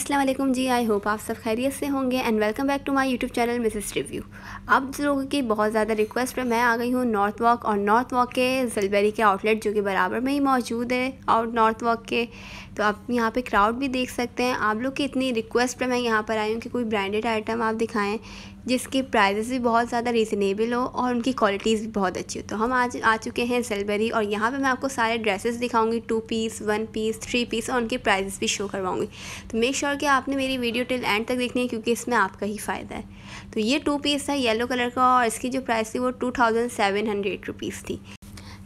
अस्सलाम वालेकुम जी I hope आप सब खैरियत से होंगे and welcome back to my YouTube channel Mrs review आप लोगों की बहुत ज़्यादा रिक्वेस्ट पर मैं आ गई हूँ नॉर्थ वॉक और नॉर्थ वॉक के जलबेरी के आउटलेट जो कि बराबर में ही मौजूद है और नॉर्थ वॉक के तो आप यहाँ पे क्राउड भी देख सकते हैं आप लोग की इतनी रिक्वेस्ट पर मैं यहाँ पर आई हूँ कि कोई ब्रांडेड आइटम आप दिखाएँ जिसके प्राइजेस भी बहुत ज़्यादा रीज़नेबल हो और उनकी क्वालिटीज़ भी बहुत अच्छी हो तो हम आज आ चुके हैं सेलबरी और यहाँ पे मैं आपको सारे ड्रेसेस दिखाऊंगी two piece one piece three piece और उनके प्राइजेस भी शो करवाऊंगी तो मेक श्योर sure कि आपने मेरी वीडियो टिल एंड तक देखनी है क्योंकि इसमें आपका ही फ़ायदा है तो ये टू पीस था येलो कलर का और इसकी जो प्राइस थी वो two thousand seven hundred rupees थी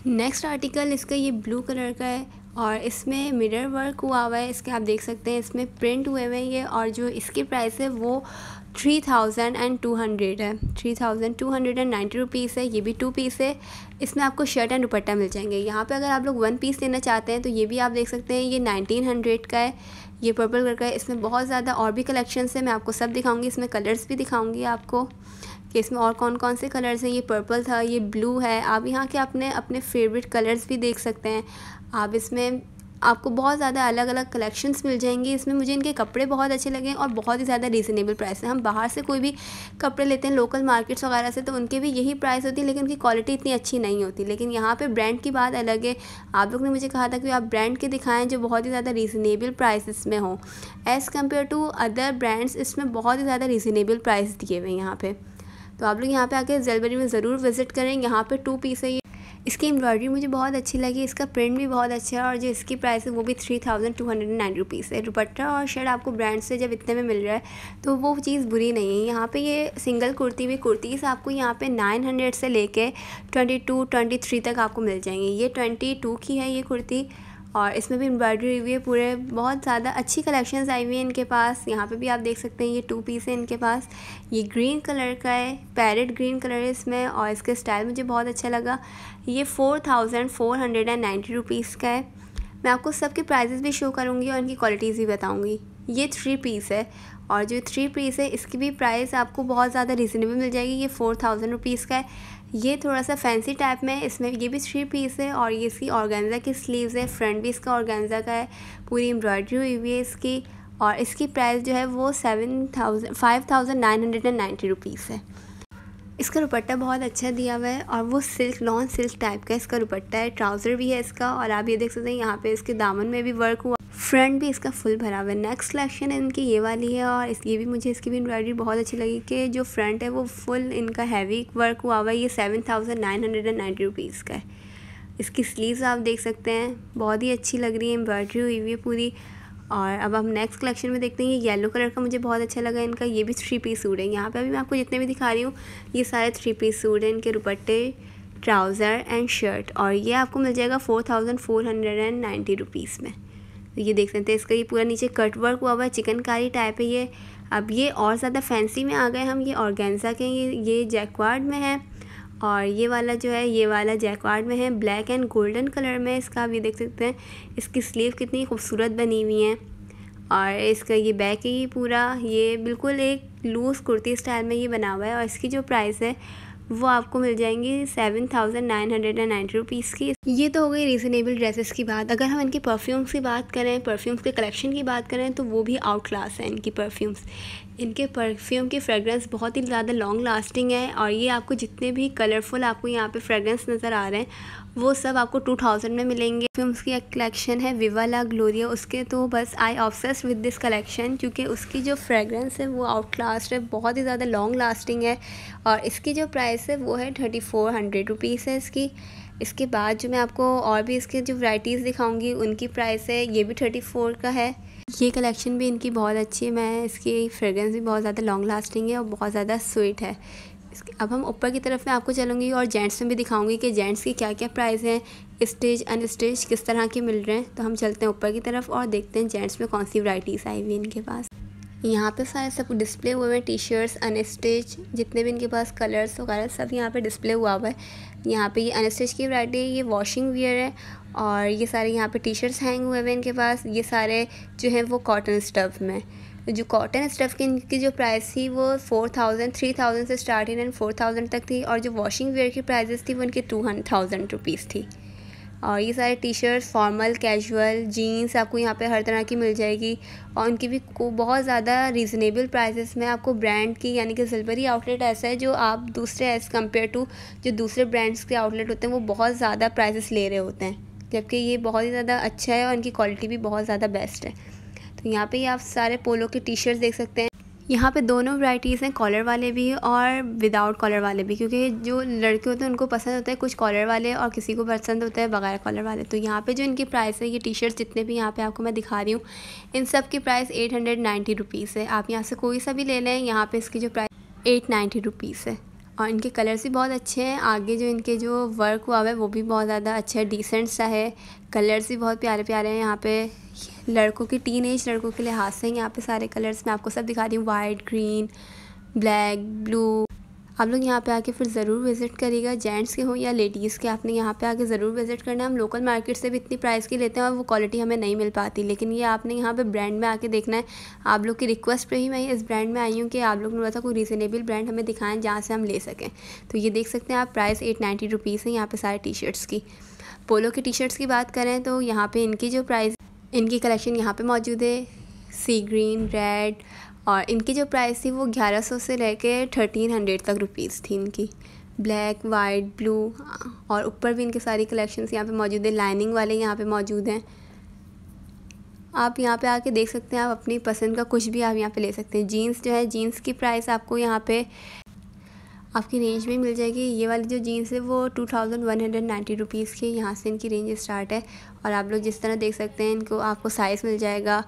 नेक्स्ट आर्टिकल इसका ये ब्लू कलर का है और इसमें मिरर वर्क हुआ हुआ है इसके आप देख सकते हैं इसमें प्रिंट हुए हुए हैं ये और जो इसकी प्राइस है वो three thousand and two hundred है three thousand two hundred and ninety rupees है ये भी टू पीस है इसमें आपको शर्ट एंड दुपट्टा मिल जाएंगे यहाँ पे अगर आप लोग वन पीस लेना चाहते हैं तो ये भी आप देख सकते हैं ये नाइनटीन हंड्रेड का है ये पर्पल कलर का है इसमें बहुत ज़्यादा और भी कलेक्शन है मैं आपको सब दिखाऊँगी इसमें कलर्स भी दिखाऊँगी आपको कि इसमें और कौन कौन से कलर्स हैं ये पर्पल था ये ब्लू है आप यहाँ के अपने अपने फेवरेट कलर्स भी देख सकते हैं आप इसमें आपको बहुत ज़्यादा अलग अलग कलेक्शंस मिल जाएंगी इसमें मुझे इनके कपड़े बहुत अच्छे लगे और बहुत ही ज़्यादा रीज़नेबल प्राइस है हम बाहर से कोई भी कपड़े लेते हैं लोकल मार्केट्स वगैरह से तो उनके भी यही प्राइस होती है लेकिन उनकी क्वालिटी इतनी अच्छी नहीं होती लेकिन यहाँ पर ब्रांड की बात अलग है आप लोग ने मुझे कहा था कि आप ब्रांड के दिखाएँ जो बहुत ही ज़्यादा रीज़नेबल प्राइस में हों as compared to other brands इसमें बहुत ही ज़्यादा रीज़नेबल प्राइस दिए हुए यहाँ पर तो आप लोग यहाँ पे आके जेलबरी में ज़रूर विज़िट करें यहाँ पे टू पीस है ये इसकी एम्ब्रॉयडरी मुझे बहुत अच्छी लगी इसका प्रिंट भी बहुत अच्छा है और जो इसकी प्राइस है वो भी three thousand two hundred nine rupees है दुपट्टा और शर्ट आपको ब्रांड से जब इतने में मिल रहा है तो वो चीज़ बुरी नहीं है यहाँ पे ये सिंगल कुर्ती भी कुर्तीस आपको यहाँ पे नाइन हंड्रेड से लेके ट्वेंटी टू ट्वेंटी थ्री तक आपको मिल जाएंगी ये ट्वेंटी टू की है ये कुर्ती और इसमें भी एम्ब्रॉयडरी हुई है पूरे बहुत ज़्यादा अच्छी कलेक्शंस आई हुई है इनके पास यहाँ पे भी आप देख सकते हैं ये टू पीस है इनके पास ये ग्रीन कलर का है पैरेट ग्रीन कलर है इसमें और इसके स्टाइल मुझे बहुत अच्छा लगा ये four thousand four hundred and ninety rupees का है मैं आपको सबके प्राइजेस भी शो करूँगी और इनकी क्वालिटीज़ भी बताऊँगी ये थ्री पीस है और जो थ्री पीस है इसकी भी प्राइस आपको बहुत ज़्यादा रिजनेबल मिल जाएगी ये फ़ोर थाउजेंड रुपीज़ का है ये थोड़ा सा फैंसी टाइप में है इसमें ये भी थ्री पीस है और ये इसकी ऑर्गेन्जा की स्लीव्स है फ्रंट भी इसका ऑर्गेन्जा का है पूरी एम्ब्रॉयडरी हुई हुई है इसकी और इसकी प्राइस जो है वो seven thousand five thousand nine hundred and ninety rupees है इसका दुपट्टा बहुत अच्छा दिया हुआ है और वो सिल्क नॉन सिल्क टाइप का इसका दुपट्टा है ट्राउज़र भी है इसका और आप ये देख सकते हैं यहाँ पे इसके दामन में भी वर्क हुआ फ्रंट भी इसका फुल भरा हुआ है नेक्स्ट कलेक्शन इनकी ये वाली है और इस ये भी मुझे इसकी भी एम्ब्रॉयडरी बहुत अच्छी लगी कि जो फ्रंट है वो फुल इनका हैवी वर्क हुआ हुआ है ये seven thousand nine hundred and ninety rupees का है इसकी स्लीव्स आप देख सकते हैं बहुत ही अच्छी लग रही है एम्ब्रॉयडरी हुई हुई है पूरी और अब हम नेक्स्ट कलेक्शन में देखते हैं ये येलो कलर का मुझे बहुत अच्छा लगा इनका ये भी थ्री पीस सूट है यहाँ पर अभी मैं आपको जितने भी दिखा रही हूँ ये सारे थ्री पीस सूट हैं इनके दुपट्टे ट्राउज़र एंड शर्ट और ये आपको मिल जाएगा four thousand four hundred and ninety rupees में तो ये देख सकते हैं इसका ये पूरा नीचे कट वर्क हुआ हुआ है चिकनकारी टाइप है ये अब ये और ज़्यादा फैंसी में आ गए हम ये ऑर्गेन्जा के ये ये जैकवार्ड में है और ये वाला जो है ये वाला जैकवार्ड में है ब्लैक एंड गोल्डन कलर में इसका आप ये देख सकते हैं इसकी स्लीव कितनी खूबसूरत बनी हुई है और इसका ये बैक है ये पूरा ये बिल्कुल एक लूज़ कुर्ती स्टाइल में ये बना हुआ है और इसकी जो प्राइस है वो आपको मिल जाएंगी seven thousand nine hundred and ninety rupees की ये तो हो गई रीजनेबल ड्रेसेस की बात अगर हम इनके परफ्यूम्स की बात करें परफ्यूम्स के कलेक्शन की बात करें तो वो भी आउट क्लास है इनकी परफ्यूम्स इनके परफ्यूम की फ्रेगरेंस बहुत ही ज़्यादा लॉन्ग लास्टिंग है और ये आपको जितने भी कलरफुल आपको यहाँ पे फ्रेगरेंस नज़र आ रहे हैं वो सब आपको टू थाउजेंड में मिलेंगे फिर उसकी एक कलेक्शन है विवाला ग्लोरिया उसके तो बस I obsessed with this collection क्योंकि उसकी जो फ्रेगरेंस है वो आउट लास्ट है बहुत ही ज़्यादा लॉन्ग लास्टिंग है और इसकी जो प्राइस है वो है थर्टी फोर हंड्रेड रुपीज़ है इसकी इसके बाद जो मैं आपको और भी इसके जो वैराइटीज़ दिखाऊंगी उनकी प्राइस है ये भी थर्टी फोर का है ये कलेक्शन भी इनकी बहुत अच्छी है मैं इसकी फ्रेगरेंस भी बहुत ज़्यादा लॉन्ग लास्टिंग है और बहुत ज़्यादा स्वीट है अब हम ऊपर की तरफ में आपको चलूँगी और जेंट्स में भी दिखाऊँगी कि जेंट्स के क्या क्या प्राइस हैं स्टेज अनस्टेज किस तरह के मिल रहे हैं तो हम चलते हैं ऊपर की तरफ और देखते हैं जेंट्स में कौन सी वराइटीज़ आई हुई है इनके पास यहाँ पे सारे सब डिस्प्ले हुए हैं टी शर्ट्स अनस्टेज जितने भी इनके पास कलर्स वगैरह सब यहाँ पे डिस्प्ले हुआ हुआ है यहाँ पे ये अनस्टेज की वरायटी है ये वॉशिंग वियर है और ये सारे यहाँ पे टी शर्ट्स हैंग हुए हुए हैं इनके पास ये सारे जो हैं वो कॉटन स्टफ में जो कॉटन स्टफ़ की इनकी जो प्राइस थी वो फोर थाउजेंड थ्री थाउजेंड से स्टार्टिंग एंड फोर थाउजेंड तक थी और जो वॉशिंग वेयर की प्राइजेस थी वो इनकी टू हंड्रेड थाउजेंड रुपीज़ थी और ये सारे T shirts formal casual jeans आपको यहाँ पे हर तरह की मिल जाएगी और उनकी भी को बहुत ज़्यादा रीज़नेबल प्राइसेस में आपको ब्रांड की यानी कि सिल्वरी आउटलेट ऐसा है जो आप दूसरे एज़ कम्पेयर टू जो दूसरे ब्रांड्स के आउटलेट होते हैं वो बहुत ज़्यादा प्राइसेस ले रहे होते हैं जबकि ये बहुत ही ज़्यादा अच्छा है और इनकी क्वालिटी भी बहुत ज़्यादा बेस्ट है तो यहाँ पे आप सारे पोलो के टी शर्ट्स देख सकते हैं यहाँ पे दोनों वैरायटीज़ हैं कॉलर वाले भी और विदाउट कॉलर वाले भी क्योंकि जो लड़के होते हैं उनको पसंद होता है कुछ कॉलर वाले और किसी को पसंद होता है बगैर कॉलर वाले तो यहाँ पे जो इनकी प्राइस है ये टी शर्ट्स जितने भी यहाँ पे आपको मैं दिखा रही हूँ इन सब की price eight hundred ninety rupees है आप यहाँ से कोई सा भी ले लें यहाँ पर इसकी जो प्राइस एट नाइन्टी रुपीज़ है और इनके कलर्स भी बहुत अच्छे हैं आगे जो इनके जो वर्क हुआ हुआ है वो भी बहुत ज़्यादा अच्छा है डिसेंट सा है कलर्स भी बहुत प्यारे प्यारे हैं यहाँ पे लड़कों के टीन एज लड़कों के लिहाज से यहाँ पे सारे कलर्स मैं आपको सब दिखा रही हूँ वाइट ग्रीन ब्लैक ब्लू आप लोग यहाँ पे आके फिर ज़रूर विज़िट करिएगा जेंट्स के हो या लेडीज़ के आपने यहाँ पे आके ज़रूर विज़िट करना है हम लोकल मार्केट से भी इतनी प्राइस की लेते हैं और वो क्वालिटी हमें नहीं मिल पाती लेकिन ये आपने यहाँ पे ब्रांड में आके देखना है आप लोग की रिक्वेस्ट पर ही मैं इस ब्रांड में आई हूँ कि आप लोग ने बताया कोई रीज़नेबल ब्रांड हमें दिखाएँ जहाँ से हम ले सकें तो ये देख सकते हैं आप प्राइस एट नाइन्टी रुपीज़ है यहाँ पर सारे टी शर्ट्स की पोलो की टी शर्ट्स की बात करें तो यहाँ पर इनकी जो प्राइस इनकी कलेक्शन यहाँ पर मौजूद है सी ग्रीन रेड और इनकी जो प्राइस थी वो ग्यारह सौ से ले कर थर्टीन हंड्रेड तक रुपीज़ थी इनकी ब्लैक वाइट ब्लू और ऊपर भी इनके सारी कलेक्शंस यहाँ पे मौजूद है लाइनिंग वाले यहाँ पे मौजूद हैं आप यहाँ पे आके देख सकते हैं आप अपनी पसंद का कुछ भी आप यहाँ पे ले सकते हैं जीन्स जो है जीन्स की प्राइस आपको यहाँ पे आपकी रेंज में मिल जाएगी ये वाली जो जीन्स है वो two thousand one hundred ninety rupees की यहाँ से इनकी रेंज स्टार्ट है और आप लोग जिस तरह देख सकते हैं इनको आपको साइज़ मिल जाएगा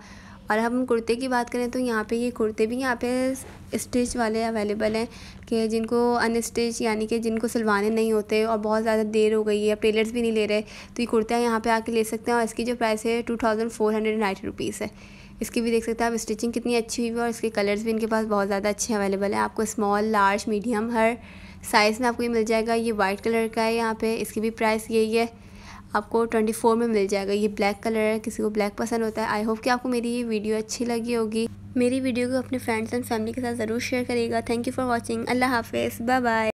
और हम कुर्ते की बात करें तो यहाँ पे ये कुर्ते भी यहाँ पे स्टिच वाले अवेलेबल हैं कि जिनको अनस्टिच यानी कि जिनको सिलवाने नहीं होते और बहुत ज़्यादा देर हो गई है अब टेलर्स भी नहीं ले रहे तो ये कुर्ता यहाँ पे आके ले सकते हैं और इसकी जो प्राइस है two thousand four hundred ninety rupees है इसकी भी देख सकते हैं आप स्टिचिंग कितनी अच्छी हुई है और इसके कलर्स भी इनके पास बहुत ज़्यादा अच्छे अवेलेबल हैं आपको स्मॉल लार्ज मीडियम हर साइज़ में आपको ये मिल जाएगा ये वाइट कलर का है यहाँ पर इसकी भी प्राइस यही है आपको ट्वेंटी फोर में मिल जाएगा ये ब्लैक कलर है किसी को ब्लैक पसंद होता है आई होप कि आपको मेरी ये वीडियो अच्छी लगी होगी मेरी वीडियो को अपने फ्रेंड्स एंड फैमिली के साथ ज़रूर शेयर करेगा थैंक यू फॉर वॉचिंग अल्लाह हाफिज़ बाय बाय